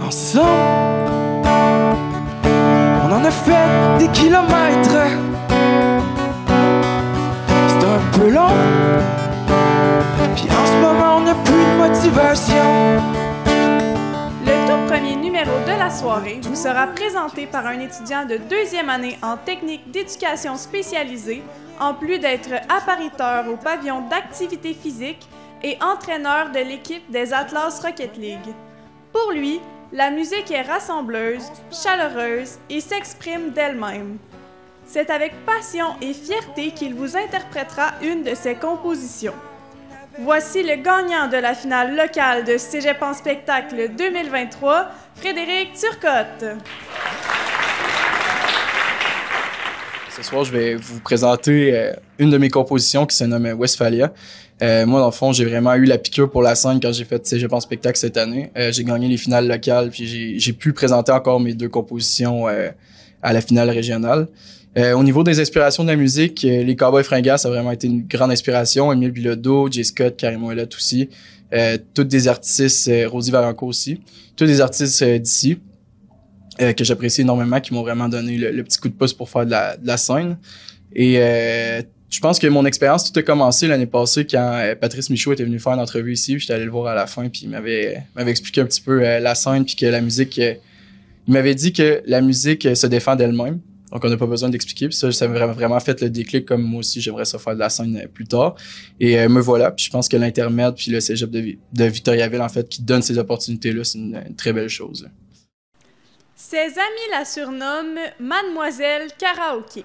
Ensemble On en a fait des kilomètres C'est un peu long Puis en ce moment on n'a plus de motivation Le tout premier numéro de la soirée vous sera présenté par un étudiant de deuxième année en technique d'éducation spécialisée en plus d'être appariteur au pavillon d'activité physique et entraîneur de l'équipe des Atlas Rocket League. Pour lui, la musique est rassembleuse, chaleureuse et s'exprime d'elle-même. C'est avec passion et fierté qu'il vous interprétera une de ses compositions. Voici le gagnant de la finale locale de Cégep en spectacle 2023, Frédéric Turcotte. Ce soir, je vais vous présenter euh, une de mes compositions qui se nomme Westphalia. Euh, moi, dans le fond, j'ai vraiment eu la piqûre pour la scène quand j'ai fait je pense spectacle cette année. Euh, j'ai gagné les finales locales, puis j'ai pu présenter encore mes deux compositions à la finale régionale. au niveau des inspirations de la musique, les Cowboys Fringants, ça a vraiment été une grande inspiration. Emile Bilodeau, Jay Scott, Karim Ouellet aussi. toutes des artistes, Rosie Varenco aussi. Tous des artistes d'ici. Euh, que j'apprécie énormément, qui m'ont vraiment donné le, petit coup de pouce pour faire de la, de la scène. Et euh, je pense que mon expérience, tout a commencé l'année passée quand euh, Patrice Michaud était venu faire une entrevue ici. J'étais allé le voir à la fin, puis il m'avait, m'avait expliqué un petit peu euh, la scène, puis que la musique... il m'avait dit que la musique se défend d'elle-même. Donc, on n'a pas besoin d'expliquer. Puis ça, ça m'a vraiment fait le déclic comme moi aussi, j'aimerais ça faire de la scène plus tard. Et me voilà. Puis je pense que l'intermède, puis le cégep de, Victoriaville, en fait, qui donne ces opportunités-là, c'est une, très belle chose. Ses amis la surnomment Mademoiselle Karaoke.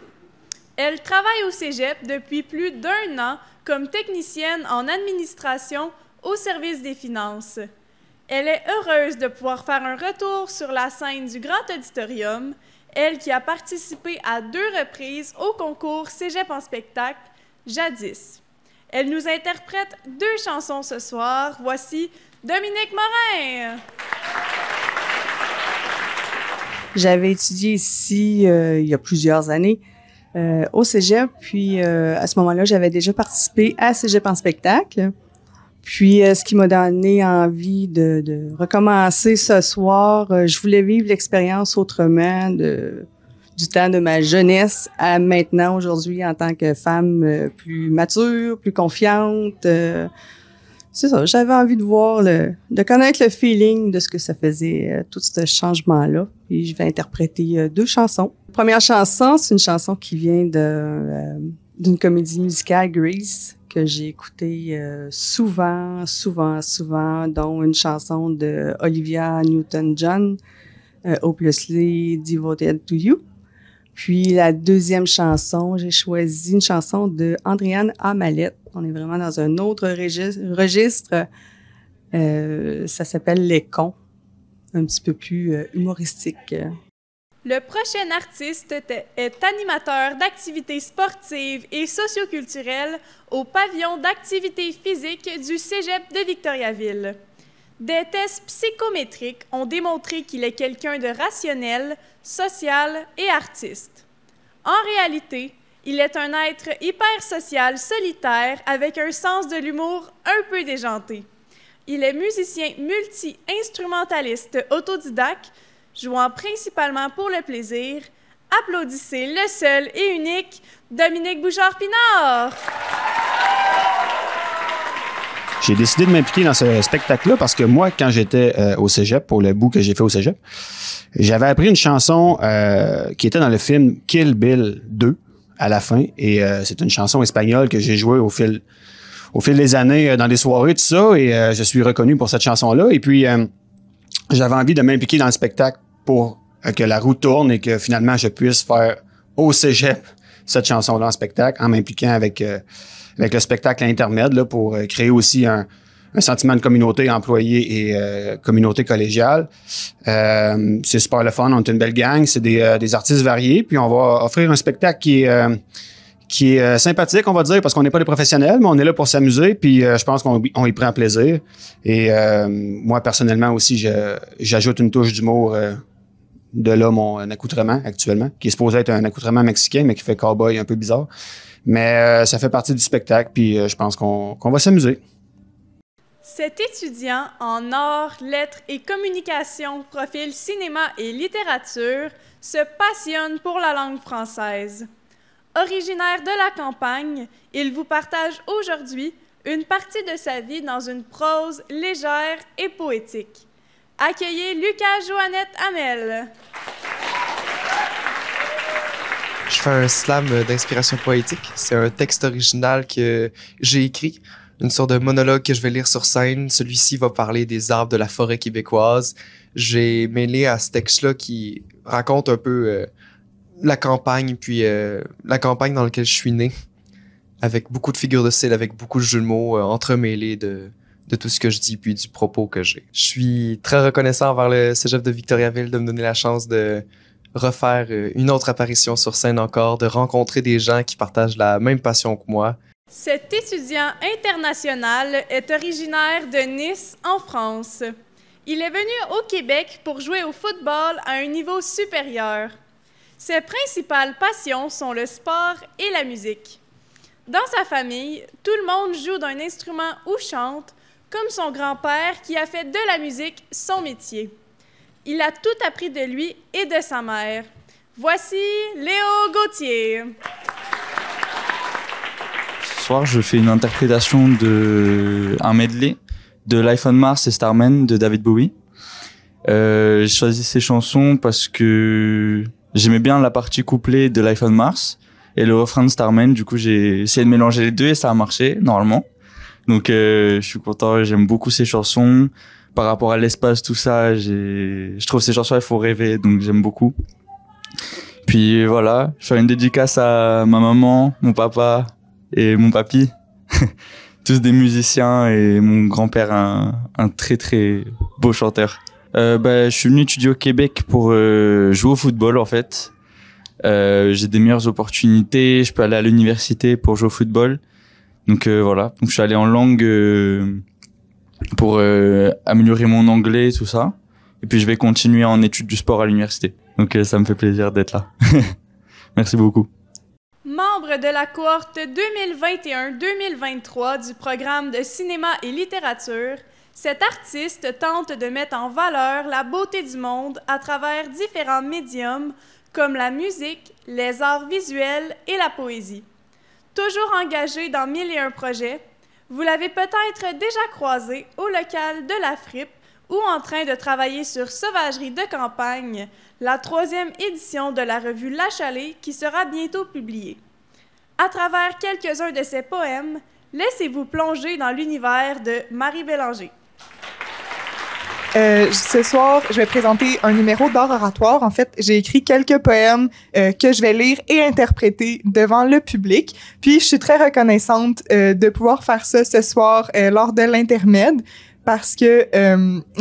Elle travaille au Cégep depuis plus d'un an comme technicienne en administration au service des finances. Elle est heureuse de pouvoir faire un retour sur la scène du Grand Auditorium, elle qui a participé à deux reprises au concours Cégep en spectacle, jadis. Elle nous interprète deux chansons ce soir. Voici Dominique Morin. J'avais étudié ici euh, il y a plusieurs années euh, au Cégep, puis euh, à ce moment-là, j'avais déjà participé à Cégep en spectacle. Puis, ce qui m'a donné envie de, de recommencer ce soir, je voulais vivre l'expérience autrement de, du temps de ma jeunesse à maintenant, aujourd'hui, en tant que femme plus mature, plus confiante, c'est ça, j'avais envie de voir, le, de connaître le feeling de ce que ça faisait, euh, tout ce changement-là. Et je vais interpréter euh, deux chansons. première chanson, c'est une chanson qui vient euh, d'une comédie musicale, Grease, que j'ai écoutée souvent, souvent, souvent, dont une chanson de Olivia Newton-John, Hopelessly Devoted to You. Puis la deuxième chanson, j'ai choisi une chanson de Andréane Amalette. On est vraiment dans un autre registre. Euh, ça s'appelle Les Cons, un petit peu plus euh, humoristique. Le prochain artiste est animateur d'activités sportives et socioculturelles au pavillon d'activités physiques du Cégep de Victoriaville. Des tests psychométriques ont démontré qu'il est quelqu'un de rationnel, social et artiste. En réalité, il est un être hyper social, solitaire, avec un sens de l'humour un peu déjanté. Il est musicien multi-instrumentaliste autodidacte, jouant principalement pour le plaisir. Applaudissez le seul et unique Dominique Bouchard-Pinard! J'ai décidé de m'impliquer dans ce spectacle-là parce que moi, quand j'étais euh, au cégep, pour le bout que j'ai fait au cégep, j'avais appris une chanson euh, qui était dans le film Kill Bill 2 à la fin. Et euh, c'est une chanson espagnole que j'ai jouée au fil, au fil des années dans des soirées, tout ça. Et je suis reconnu pour cette chanson-là. Et puis, j'avais envie de m'impliquer dans le spectacle pour que la roue tourne et que finalement je puisse faire au cégep cette chanson-là en spectacle en m'impliquant avec avec le spectacle intermède là, pour euh, créer aussi un, sentiment de communauté employée et euh, communauté collégiale. Euh, c'est super le fun, on est une belle gang, c'est des, euh, artistes variés, puis on va offrir un spectacle qui est, qui est sympathique, on va dire, parce qu'on n'est pas des professionnels, mais on est là pour s'amuser, puis je pense qu'on y prend plaisir. Et moi, personnellement aussi, j'ajoute une touche d'humour de là, mon accoutrement actuellement, qui est supposé être un accoutrement mexicain, mais qui fait cowboy un peu bizarre. Mais euh, ça fait partie du spectacle, puis euh, je pense qu'on va s'amuser. Cet étudiant en arts, lettres et communication, profil cinéma et littérature, se passionne pour la langue française. Originaire de la campagne, il vous partage aujourd'hui une partie de sa vie dans une prose légère et poétique. Accueillez Lucas Joannette Hamel. je fais un slam d'inspiration poétique. C'est un texte original que j'ai écrit, une sorte de monologue que je vais lire sur scène. Celui-ci va parler des arbres de la forêt québécoise. J'ai mêlé à ce texte-là qui raconte un peu euh, la campagne, puis euh, la campagne dans laquelle je suis né, avec beaucoup de figures de style, avec beaucoup de jeux mots euh, entremêlés de, tout ce que je dis puis du propos que j'ai. Je suis très reconnaissant envers le Cégep de Victoriaville de me donner la chance de refaire euh, une autre apparition sur scène encore, de rencontrer des gens qui partagent la même passion que moi. Cet étudiant international est originaire de Nice, en France. Il est venu au Québec pour jouer au football à un niveau supérieur. Ses principales passions sont le sport et la musique. Dans sa famille, tout le monde joue d'un instrument ou chante, comme son grand-père qui a fait de la musique son métier. Il a tout appris de lui et de sa mère. Voici Léo Gauthier. Ce soir, je fais une interprétation de un medley de Life on Mars et Starman de David Bowie. Euh, j'ai choisi ces chansons parce que j'aimais bien la partie couplée de Life on Mars et le refrain de Starman. Du coup, j'ai essayé de mélanger les deux et ça a marché normalement. Donc, euh, je suis content. J'aime beaucoup ces chansons par rapport à l'espace, tout ça, j'ai, je trouve ces chansons, il faut rêver, donc j'aime beaucoup. Puis voilà, je fais une dédicace à ma maman, mon papa et mon papy. Tous des musiciens et mon grand-père, un, très très beau chanteur. Euh, bah, je suis venu étudier au Québec pour euh, jouer au football en fait. Euh, j'ai des meilleures opportunités, je peux aller à l'université pour jouer au football. Donc voilà, donc je suis allé en langue pour euh, améliorer mon anglais, tout ça. Et puis je vais continuer en études du sport à l'université. Donc euh, ça me fait plaisir d'être là. Merci beaucoup. Membre de la cohorte 2021-2023 du programme de cinéma et littérature, cet artiste tente de mettre en valeur la beauté du monde à travers différents médiums comme la musique, les arts visuels et la poésie. Toujours engagé dans mille et un projets, vous l'avez peut-être déjà croisé au local de la Frippe ou en train de travailler sur Sauvagerie de campagne, la troisième édition de la revue La Chalet qui sera bientôt publiée. À travers quelques-uns de ses poèmes, laissez-vous plonger dans l'univers de Marie Bélanger. Euh, ce soir, je vais présenter un numéro d'art oratoire. En fait, j'ai écrit quelques poèmes euh, que je vais lire et interpréter devant le public. Puis, je suis très reconnaissante euh, de pouvoir faire ça ce soir lors de l'intermède parce que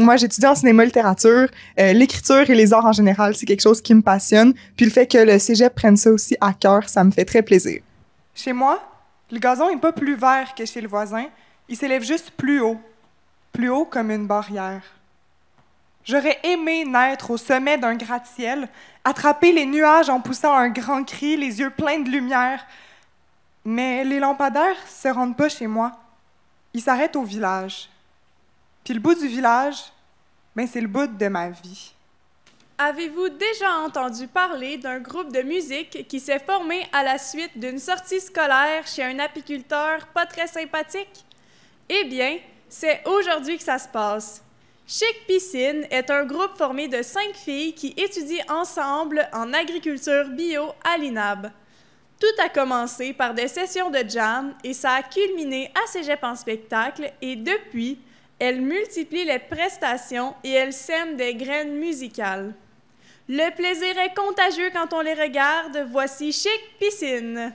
moi j'étudie en cinéma littérature, l'écriture et les arts en général, c'est quelque chose qui me passionne, puis le fait que le Cégep prenne ça aussi à cœur, ça me fait très plaisir. Chez moi, le gazon est pas plus vert que chez le voisin, il s'élève juste plus haut, plus haut comme une barrière. J'aurais aimé naître au sommet d'un gratte-ciel, attraper les nuages en poussant un grand cri, les yeux pleins de lumière. Mais les lampadaires se rendent pas chez moi. Ils s'arrêtent au village. Puis le bout du village, ben c'est le bout de ma vie. Avez-vous déjà entendu parler d'un groupe de musique qui s'est formé à la suite d'une sortie scolaire chez un apiculteur pas très sympathique? Eh bien, c'est aujourd'hui que ça se passe. Chic Piscine est un groupe formé de cinq filles qui étudient ensemble en agriculture bio à l'INAB. Tout a commencé par des sessions de jam et ça a culminé à Cégep en spectacle et depuis, elles multiplient les prestations et elles sèment des graines musicales. Le plaisir est contagieux quand on les regarde. Voici Chic Piscine.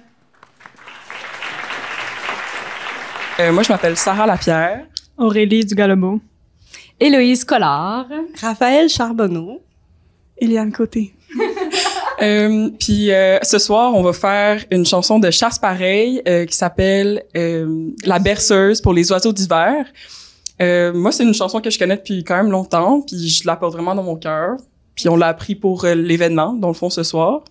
Euh, moi, je m'appelle Sarah Lapierre. Aurélie Dugalobo. Héloïse Collard, Raphaël Charbonneau, Eliane Côté. Euh, puis euh, ce soir, on va faire une chanson de chasse pareille euh, qui s'appelle La berceuse pour les oiseaux d'hiver. moi, c'est une chanson que je connais depuis quand même longtemps, puis je la porte vraiment dans mon cœur. Puis on l'a appris pour l'événement, dans le fond, ce soir.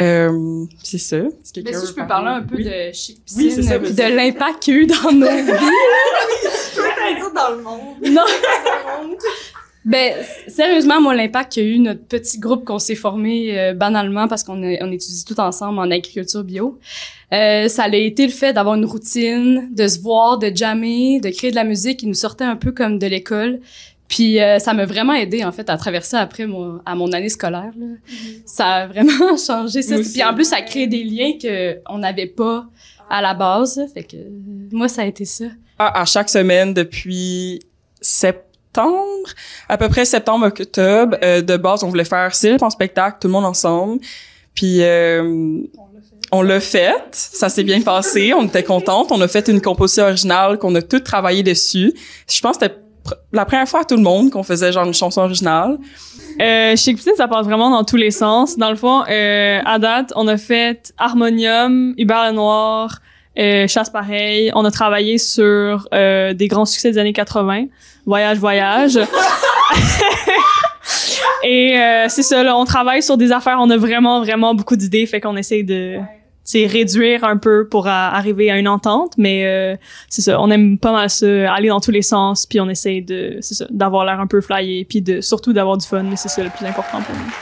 c'est ça. Mais que je peux parler un peu de Chic de l'impact qu'il a eu dans nos vies dans le monde. Non. Ben, sérieusement, moi, l'impact qu'a eu notre petit groupe qu'on s'est formé euh, banalement parce qu'on étudie tout ensemble en agriculture bio, euh, ça a été le fait d'avoir une routine, de se voir, de jammer, de créer de la musique qui nous sortait un peu comme de l'école. Puis euh, ça m'a vraiment aidé en fait à traverser après à mon année scolaire. Mm-hmm. Ça a vraiment changé ça. Puis en plus, ça a créé des liens que on n'avait pas à la base. Fait que moi, ça a été ça. Ah, à chaque semaine depuis septembre à peu près septembre, octobre. Euh, de base, on voulait faire un en spectacle, tout le monde ensemble. Puis euh, on l'a fait. Ça s'est bien passé. On était contente. On a fait une composition originale qu'on a tout travaillé dessus. Je pense que c'était la première fois à tout le monde qu'on faisait genre une chanson originale. Euh, chez que ça passe vraiment dans tous les sens. Dans le fond, euh, à date, on a fait Harmonium, Hubert Noir », euh, chasse pareil. On a travaillé sur euh, des grands succès des années 80. Voyage, voyage. Et euh, c'est ça, on travaille sur des affaires, on a vraiment, vraiment beaucoup d'idées, fait qu'on essaie de ouais. réduire un peu pour arriver à une entente, mais c'est ça, on aime pas mal se aller dans tous les sens, puis on essaie de, d'avoir l'air un peu flyé, puis de, surtout d'avoir du fun, mais c'est ça le plus important pour nous.